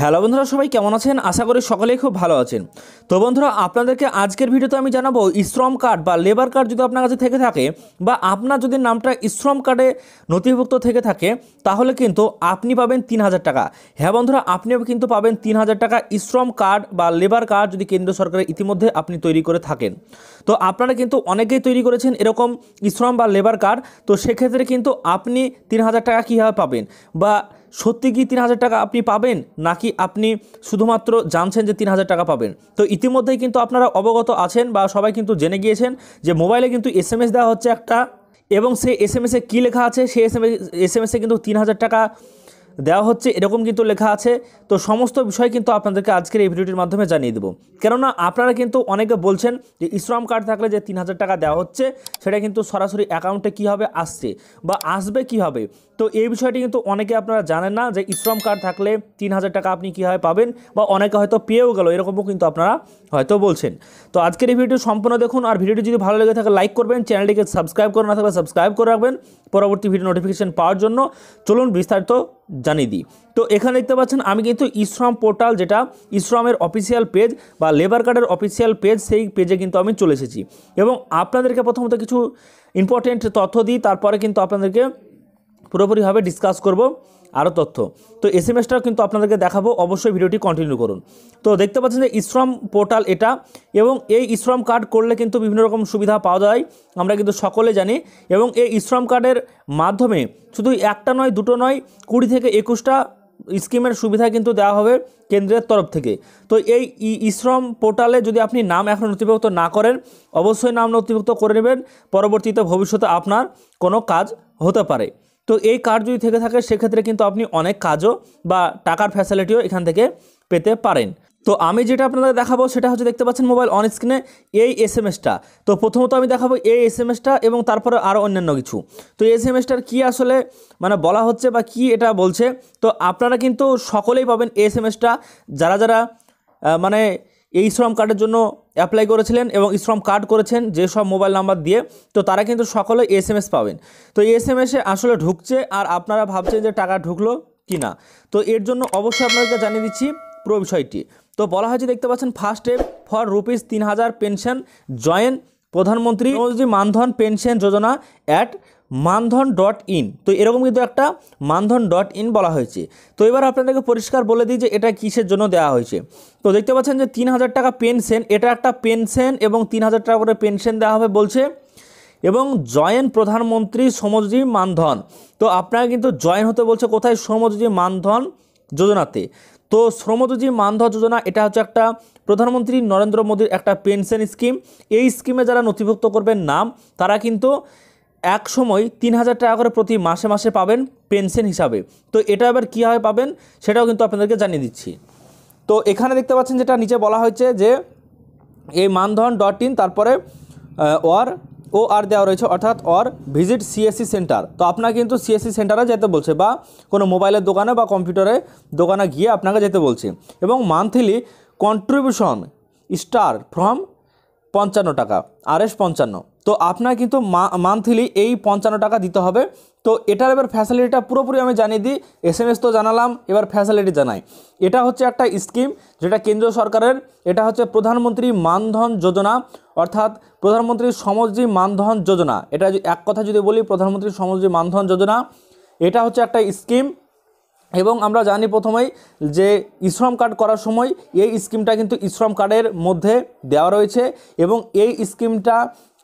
hello বন্ধুরা সবাই কেমন আছেন আশা করি সকলেই খুব ভালো আছেন তো বন্ধুরা আপনাদেরকে আজকের ভিডিওতে আমি জানাবো শ্রম কার্ড বা লেবার কার্ড যদি আপনার কাছে থেকে থাকে বা আপনার যদি নামটা শ্রম কার্ডে নথিভুক্ত থেকে থাকে তাহলে কিন্তু আপনি পাবেন তিন হাজার টাকা হ্যাঁ বন্ধুরা আপনিও কিন্তু পাবেন তিন হাজার টাকা শ্রম কার্ড বা লেবার কার্ড যদি কেন্দ্র সরকারের ইতিমধ্যে আপনি তৈরি করে থাকেন তো আপনারা কিন্তু অনেকেই তৈরি করেছেন এরকম শ্রম বা লেবার কার্ড তো সেক্ষেত্রে কিন্তু আপনি তিন হাজার টাকা কীভাবে পাবেন বা সত্যি কি তিন হাজার টাকা আপনি পাবেন নাকি আপনি শুধুমাত্র জানছেন যে তিন হাজার টাকা পাবেন তো ইতিমধ্যেই কিন্তু আপনারা অবগত আছেন বা সবাই কিন্তু জেনে গিয়েছেন যে মোবাইলে কিন্তু এস এম এস দেওয়া হচ্ছে একটা এবং সেই এস এম এসে কী লেখা আছে সেই S M S S M এসে কিন্তু তিন হাজার টাকা দেওয়া হচ্ছে এরকম কিন্তু লেখা আছে তো সমস্ত বিষয় কিন্তু আপনাদেরকে আজকের এই ভিডিওটির মাধ্যমে জানিয়ে দেবো কেননা আপনারা কিন্তু অনেকে বলছেন যে ইশ্রম কার্ড থাকলে যে তিন হাজার টাকা দেওয়া হচ্ছে সেটা কিন্তু সরাসরি অ্যাকাউন্টে কীভাবে আসছে বা আসবে কীভাবে তো এই বিষয়টি কিন্তু অনেকে আপনারা জানেন না যে ইশ্রম কার্ড থাকলে তিন হাজার টাকা আপনি কীভাবে পাবেন বা অনেকে হয়তো পেয়েও গেল এরকমও কিন্তু আপনারা হয়তো বলছেন তো আজকের এই ভিডিওটি সম্পূর্ণ দেখুন আর ভিডিওটি যদি ভালো লেগে থাকে লাইক করবেন চ্যানেলটিকে সাবস্ক্রাইব করে না থাকলে সাবস্ক্রাইব করে রাখবেন পরবর্তী ভিডিও নোটিফিকেশান পাওয়ার জন্য চলুন বিস্তারিত জানিয়ে দিই তো এখানে দেখতে পাচ্ছেন আমি কিন্তু ইশ্রম পোর্টাল যেটা ইশ্রমের অফিসিয়াল পেজ বা লেবার কার্ডের অফিসিয়াল পেজ সেই পেজে কিন্তু আমি চলে এসেছি এবং আপনাদেরকে প্রথমত কিছু ইম্পর্টেন্ট তথ্য দিই তারপরে কিন্তু আপনাদেরকে পুরোপুরিভাবে ডিসকাস করব আরও তথ্য তো এস এম এসটাও কিন্তু আপনাদেরকে দেখাবো অবশ্যই ভিডিওটি কন্টিনিউ করুন তো দেখতে পাচ্ছেন যে ইশ্রম পোর্টাল এটা এবং এই ইশ্রম কার্ড করলে কিন্তু বিভিন্ন রকম সুবিধা পাওয়া যায় আমরা কিন্তু সকলে জানি এবং এই ইশ্রম কার্ডের মাধ্যমে শুধু একটা নয় দুটো নয় কুড়ি থেকে একুশটা স্কিমের সুবিধা কিন্তু দেওয়া হবে কেন্দ্রের তরফ থেকে তো এই ইশ্রম পোর্টালে যদি আপনি নাম এখন নথিভুক্ত না করেন অবশ্যই নাম নথিভুক্ত করে নেবেন পরবর্তীতে ভবিষ্যতে আপনার কোনো কাজ হতে পারে তো এই কার্ড যদি থেকে থাকে সেক্ষেত্রে কিন্তু আপনি অনেক কাজও বা টাকার ফ্যাসিলিটিও এখান থেকে পেতে পারেন তো আমি যেটা আপনাদের দেখাবো সেটা হচ্ছে দেখতে পাচ্ছেন মোবাইল অন স্ক্রিনে এই এস এম এসটা তো প্রথমত আমি দেখাবো এই এস এম এসটা এবং তারপরে আরও অন্যান্য কিছু তো এস এম এসটার কী আসলে মানে বলা হচ্ছে বা কি এটা বলছে তো আপনারা কিন্তু সকলেই পাবেন এস এম এসটা যারা যারা মানে এই শ্রম কার্ডের জন্য অ্যাপ্লাই করেছিলেন এবং শ্রম কার্ড করেছেন যেসব মোবাইল নাম্বার দিয়ে তো তারা কিন্তু সকলে এস এম এস পাবেন তো এস এম এসে আসলে ঢুকছে আর আপনারা ভাবছেন যে টাকা ঢুকলো কি না তো এর জন্য অবশ্যই আপনাদেরকে জানিয়ে দিচ্ছি পুরো বিষয়টি তো বলা হয়েছে দেখতে পাচ্ছেন ফার্স্ট ফর রুপিস তিন হাজার পেনশন জয়েন প্রধানমন্ত্রী Maandhan pension Yojana at Maandhan dot in তো এরকম কিন্তু একটা মানধন ডট ইন বলা হয়েছে তো এবার আপনাদেরকে পরিষ্কার বলে দিই যে এটা কিসের জন্য দেওয়া হয়েছে তো দেখতে পাচ্ছেন যে তিন হাজার টাকা পেনশন এটা একটা পেনশন এবং তিন হাজার টাকা করে পেনশন দেওয়া হবে বলছে এবং জয়েন প্রধানমন্ত্রী শ্রমজীবী মানধন তো আপনারা কিন্তু জয়েন হতে বলছে কোথায় শ্রমজীবী মানধন যোজনাতে তো শ্রমযোজী মানধন যোজনা এটা হচ্ছে একটা প্রধানমন্ত্রী নরেন্দ্র মোদীর একটা পেনশন স্কিম এই স্কিমে যারা নথিভুক্ত করবেন নাম তারা কিন্তু এক সময় তিন হাজার টাকা করে প্রতি মাসে মাসে পাবেন পেনশন হিসাবে তো এটা এবার কীভাবে পাবেন সেটাও কিন্তু আপনাদেরকে জানিয়ে দিচ্ছি তো এখানে দেখতে পাচ্ছেন যেটা নিচে বলা হয়েছে যে এই মানধন ডট ইন তারপরে ওয়ার ও আর দেওয়া রয়েছে অর্থাৎ অর ভিজিট সিএসসি সেন্টার তো আপনাকে কিন্তু সিএসসি সেন্টারে যেতে বলছে বা কোনো মোবাইলের দোকানে বা কম্পিউটারের দোকানে গিয়ে আপনাকে যেতে বলছে এবং মান্থলি কন্ট্রিবিউশন স্টার ফ্রম পঞ্চান্ন টাকা আর এস পঞ্চান্ন তো আপনার কিন্তু মান্থলি এই পঞ্চান্ন টাকা দিতে হবে তো এটার এবার ফ্যাসিলিটিটা পুরোপুরি আমি জানিয়ে দিই এস এম এস তো জানালাম এবার ফ্যাসিলিটি জানাই এটা হচ্ছে একটা স্কিম যেটা কেন্দ্রীয় সরকারের এটা হচ্ছে প্রধানমন্ত্রী মানধন যোজনা অর্থাৎ প্রধানমন্ত্রী সমজী মানধন যোজনা এটা এক কথা যদি বলি প্রধানমন্ত্রী সমজী মানধন যোজনা এটা হচ্ছে একটা স্কিম এবং আমরা জানি প্রথমেই যে ইশ্রম কার্ড করার সময় এই স্কিমটা কিন্তু ইশ্রম কার্ডের মধ্যে দেওয়া রয়েছে এবং এই স্কিমটা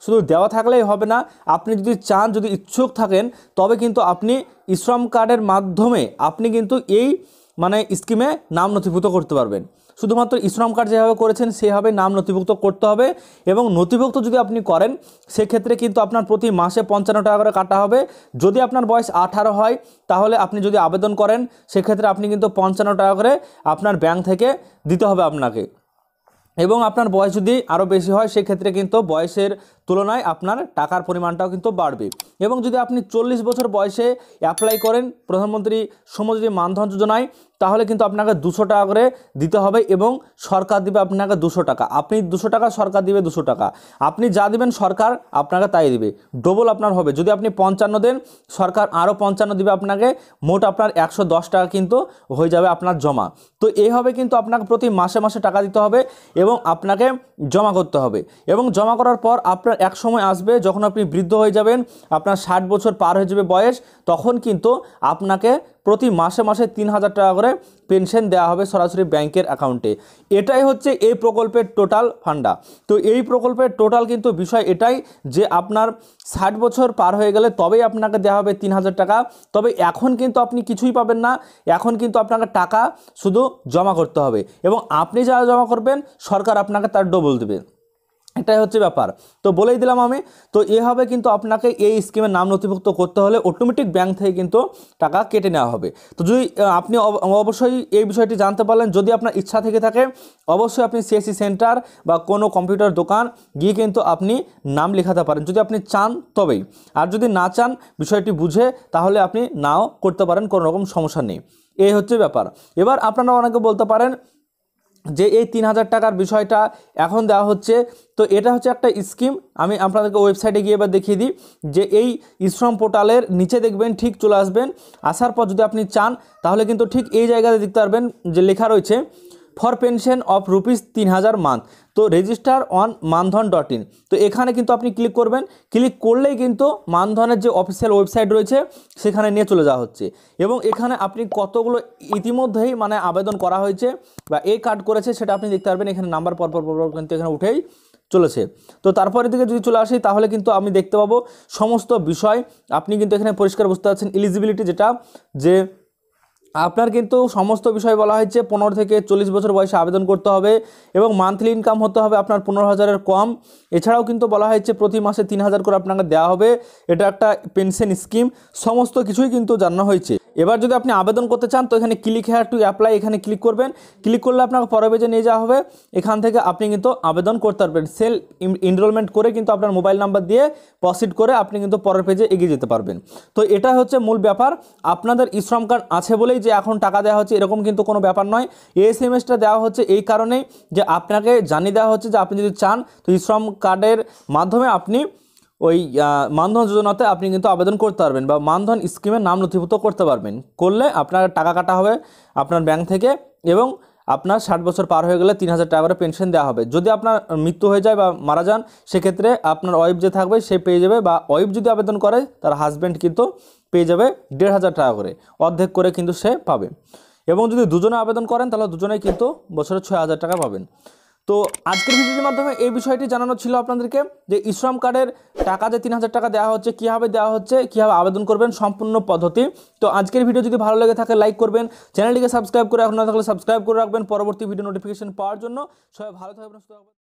শুধু দেওয়া থাকলেই হবে না আপনি যদি চান যদি ইচ্ছুক থাকেন তবে কিন্তু আপনি ইশ্রম কার্ডের মাধ্যমে আপনি কিন্তু এই মানে স্কিমে নাম নথিভুক্ত করতে পারবেন শুধুমাত্র ইশ্রম কার্ড যেভাবে করেছেন সেভাবে নাম নথিভুক্ত করতে হবে এবং নথিভুক্ত যদি আপনি করেন সেক্ষেত্রে কিন্তু আপনার প্রতি মাসে পঞ্চান্ন টাকা করে কাটা হবে যদি আপনার বয়স আঠারো হয় তাহলে আপনি যদি আবেদন করেন সেক্ষেত্রে আপনি কিন্তু পঞ্চান্ন টাকা করে আপনার ব্যাংক থেকে দিতে হবে আপনাকে এবং আপনার বয়স যদি আরও বেশি হয় সেক্ষেত্রে কিন্তু বয়সের তুলনায় আপনার টাকার পরিমাণটাও কিন্তু বাড়বে এবং যদি আপনি চল্লিশ বছর বয়সে অ্যাপ্লাই করেন প্রধানমন্ত্রী শ্রমজীবী মানধন যোজনায় তাহলে কিন্তু আপনাকে দুশো টাকা করে দিতে হবে এবং সরকার দিবে আপনাকে দুশো টাকা আপনি দুশো টাকা সরকার দিবে দুশো টাকা আপনি যা দিবেন সরকার আপনাকে তাই দিবে ডবল আপনার হবে যদি আপনি পঞ্চান্ন দেন সরকার আরও পঞ্চান্ন দিবে আপনাকে মোট আপনার একশো টাকা কিন্তু হয়ে যাবে আপনার জমা তো এইভাবে কিন্তু আপনাকে প্রতি মাসে মাসে টাকা দিতে হবে এবং আপনাকে জমা করতে হবে এবং জমা করার পর আপনার এক সময় আসবে যখন আপনি বৃদ্ধ হয়ে যাবেন আপনার ষাট বছর পার হয়ে যাবে বয়স তখন কিন্তু আপনাকে প্রতি মাসে মাসে তিন হাজার টাকা করে পেনশন দেওয়া হবে সরাসরি ব্যাংকের অ্যাকাউন্টে এটাই হচ্ছে এই প্রকল্পের টোটাল ফান্ডা তো এই প্রকল্পের টোটাল কিন্তু বিষয় এটাই যে আপনার ষাট বছর পার হয়ে গেলে তবেই আপনাকে দেওয়া হবে তিন হাজার টাকা তবে এখন কিন্তু আপনি কিছুই পাবেন না এখন কিন্তু আপনাকে টাকা শুধু জমা করতে হবে এবং আপনি যা জমা করবেন সরকার আপনাকে তার ডবল দেবে এটাই হচ্ছে ব্যাপার তো বলেই দিলাম আমি তো এভাবে কিন্তু আপনাকে এই স্কিমের নাম নথিভুক্ত করতে হলে অটোমেটিক ব্যাংক থেকে কিন্তু টাকা কেটে নেওয়া হবে তো যদি আপনি অবশ্যই এই বিষয়টি জানতে পারলেন যদি আপনার ইচ্ছা থেকে থাকে অবশ্যই আপনি সিএসসি সেন্টার বা কোনো কম্পিউটার দোকান গিয়ে কিন্তু আপনি নাম লেখাতে পারেন যদি আপনি চান তবেই আর যদি না চান বিষয়টি বুঝে তাহলে আপনি নাও করতে পারেন কোনো রকম সমস্যা নেই এই হচ্ছে ব্যাপার এবার আপনারা অনেকে বলতে পারেন যে এই তিন হাজার টাকার বিষয়টা এখন দেওয়া হচ্ছে তো এটা হচ্ছে একটা স্কিম আমি আপনাদেরকে ওয়েবসাইটে গিয়ে এবার দেখিয়ে দিই যে এই ইশ্রম পোর্টালের নিচে দেখবেন ঠিক চলে আসবেন আসার পর যদি আপনি চান তাহলে কিন্তু ঠিক এই জায়গাতে দেখতে পারবেন যে লেখা রয়েছে ফর পেনশন অফ রুপিস তিন হাজার মান্থ তো register on Maandhan dot in তো এখানে কিন্তু আপনি ক্লিক করবেন ক্লিক করলেই কিন্তু মানধনের যে অফিসিয়াল ওয়েবসাইট রয়েছে সেখানে নিয়ে চলে যাওয়া হচ্ছে এবং এখানে আপনি কতগুলো ইতিমধ্যেই মানে আবেদন করা হয়েছে বা এই কার্ড করেছে সেটা আপনি দেখতে পারবেন এখানে নাম্বার পরপর পরপর কিন্তু এখানে উঠেই চলেছে তো তারপরের দিকে যদি চলে আসি তাহলে কিন্তু আমি দেখতে পাবো সমস্ত বিষয় আপনি কিন্তু এখানে পরিষ্কার বুঝতে পারছেন এলিজিবিলিটি যেটা যে আপনার কিন্তু সমস্ত বিষয় বলা হয়েছে পনেরো থেকে চল্লিশ বছর বয়সে আবেদন করতে হবে এবং মান্থলি ইনকাম হতে হবে আপনার পনেরো হাজারের কম এছাড়াও কিন্তু বলা হয়েছে প্রতি মাসে তিন হাজার করে আপনাকে দেওয়া হবে এটা একটা পেনশন স্কিম সমস্ত কিছুই কিন্তু জানানো হয়েছে এবার যদি আপনি আবেদন করতে চান তো এখানে ক্লিক হেয়ার টু অ্যাপ্লাই এখানে ক্লিক করবেন ক্লিক করলে আপনাকে পরে পেজে নিয়ে যাওয়া হবে এখান থেকে আপনি কিন্তু আবেদন করতে পারবেন সেল এনরোলমেন্ট করে কিন্তু আপনার মোবাইল নাম্বার দিয়ে প্রসিড করে আপনি কিন্তু পরের পেজে এগিয়ে যেতে পারবেন তো এটা হচ্ছে মূল ব্যাপার আপনাদের শ্রম কার্ড আছে বলেই যে এখন টাকা দেওয়া হচ্ছে এরকম কিন্তু কোনো ব্যাপার নয় এই সেমেস্টার দেওয়া হচ্ছে এই কারণেই যে আপনাকে জানিয়ে দেওয়া হচ্ছে যে আপনি যদি চান তো শ্রম কার্ডের মাধ্যমে আপনি ওই মানধন যোজনাতে আপনি কিন্তু আবেদন করতে পারবেন বা মানধন স্কিমে নাম নথিভুক্ত করতে পারবেন করলে আপনার টাকা কাটা হবে আপনার ব্যাংক থেকে এবং আপনার ষাট বছর পার হয়ে গেলে তিন হাজার টাকা করে পেনশন দেওয়া হবে যদি আপনার মৃত্যু হয়ে যায় বা মারা যান সেক্ষেত্রে আপনার ওয়াইফ যে থাকবে সে পেয়ে যাবে বা ওয়াইফ যদি আবেদন করে তার হাজব্যান্ড কিন্তু পেয়ে যাবে দেড় হাজার টাকা করে অর্ধেক করে কিন্তু সে পাবে এবং যদি দুজনে আবেদন করেন তাহলে দুজনেই কিন্তু বছরে ছয় হাজার টাকা পাবেন তো আজকের ভিডিওটির মাধ্যমে এই বিষয়টি জানানো ছিল আপনাদেরকে যে ইশ্রম কার্ডের টাকা যে তিন হাজার টাকা দেওয়া হচ্ছে কীভাবে দেওয়া হচ্ছে কীভাবে আবেদন করবেন সম্পূর্ণ পদ্ধতি তো আজকের ভিডিও যদি ভালো লেগে থাকে লাইক করবেন চ্যানেলটিকে সাবস্ক্রাইব করে এখন না থাকলে সাবস্ক্রাইব করে রাখবেন পরবর্তী ভিডিও নোটিফিকেশন পাওয়ার জন্য সবাই ভালো থাকবেন